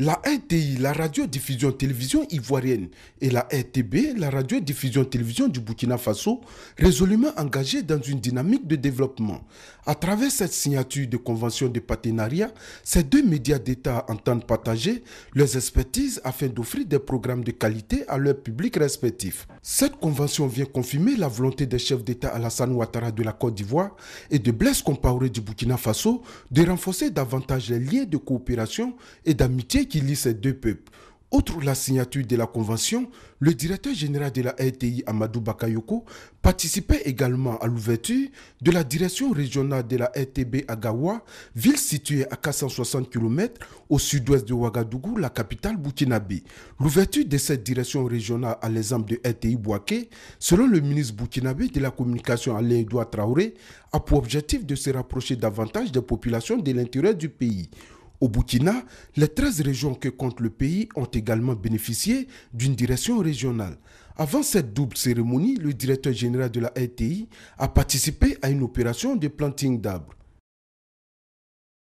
La RTI, la radio-diffusion télévision ivoirienne, et la RTB, la radio-diffusion télévision du Burkina Faso, résolument engagées dans une dynamique de développement. À travers cette signature de convention de partenariat, ces deux médias d'État entendent partager leurs expertises afin d'offrir des programmes de qualité à leur public respectif. Cette convention vient confirmer la volonté des chefs d'État Alassane Ouattara de la Côte d'Ivoire et de Blaise Compaoré du Burkina Faso de renforcer davantage les liens de coopération et d'amitié qui lie ces deux peuples. Outre la signature de la convention, le directeur général de la RTI Amadou Bakayoko participait également à l'ouverture de la direction régionale de la RTB Agawa, ville située à 460 km au sud-ouest de Ouagadougou, la capitale burkinabé. L'ouverture de cette direction régionale à l'exemple de RTI Bouaké, selon le ministre burkinabé de la communication Alain Edouard Traoré, a pour objectif de se rapprocher davantage des populations de l'intérieur du pays. Au Burkina, les 13 régions que compte le pays ont également bénéficié d'une direction régionale. Avant cette double cérémonie, le directeur général de la RTI a participé à une opération de planting d'arbres.